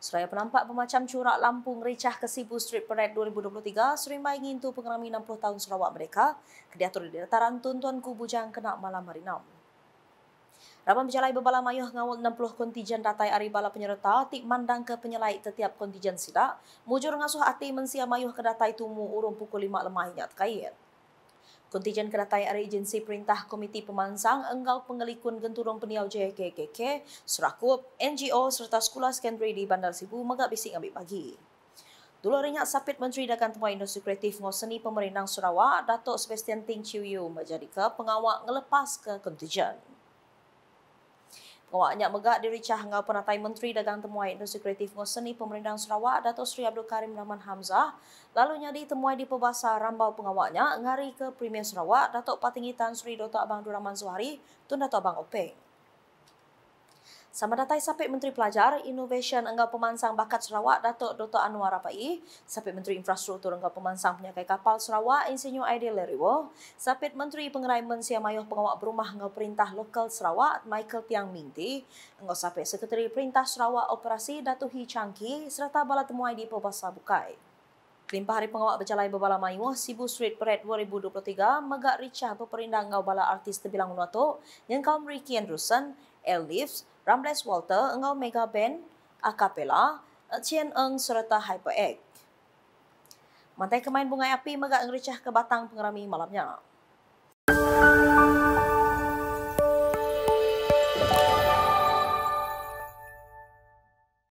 Suraya penampak pemacam curak lampu mericah ke Sibu Street Parade 2023, Sri Maingin tu pengalami 60 tahun Sarawak mereka, kediatur di dataran tuan Kubu Kubujang kena malam hari 6. Ramai penyelai berbala mayuh ngawal 60 kontijen datai hari bala penyerta ti mandang ke penyelai setiap kontijen sida. Mujur ngasuh ati mensia mayuh ke datai tumu urung pukul 5 lemahnya terkait. Kontijen keratai arah agensi perintah Komiti Pemansang Enggal Pengelikun Genturung Peniau JKKK, Serakup, NGO serta Sekolah Sekendri di Bandar Sibu megak bising ambil pagi. Dulu ringat sapit Menteri Dagang Temuan Industri Kreatif Ngoseni Pemerintah Sarawak, Datuk Sebastian Ting Chiu Yu menjadi ke pengawak ngelepas ke kontijen. Ngawak nyak megak diri cah ngau pernah tay menteri dagang temuai industri kreatif ngau seni pemerintahan Sarawak Dato Sri Abdul Karim Rahman Hamzah lalu nyadi temuai di pebasa rambau pengawaknya ngari ke Premier Sarawak Dato Tan Sri Dato Abang Duraman Zuhari tun Dato Abang Openg. Sama datang Sapit Menteri Pelajar, Innovation Enggau Pemansang Bakat Sarawak, Datuk Dr. Anwar Rapai, Sapit Menteri Infrastruktur Enggau Pemansang Penyakai Kapal Sarawak, Insinyur Aidil Leriwo, Sapit Menteri Pengerai Mensia Mayuh Pengawak Berumah Enggau Perintah Lokal Sarawak, Michael Tiang Minti, Enggau Sapit Sekretari Perintah Sarawak Operasi, Datuk Hi Changki, serta Bala Temuai di Pobasa Bukai. Kelimpah hari pengawak berjalan berbala mayuah Sibu Street Parade 2023 megak Richa, peperindah ngau bala artis terbilang unuatuk yang kaum Ricky Anderson Elif, Rambles Walter, Engau Mega Band, Acapella, Chen Eng serta Hyper Egg. Mantai kemain bunga api megak ngericah ke batang pengerami malamnya.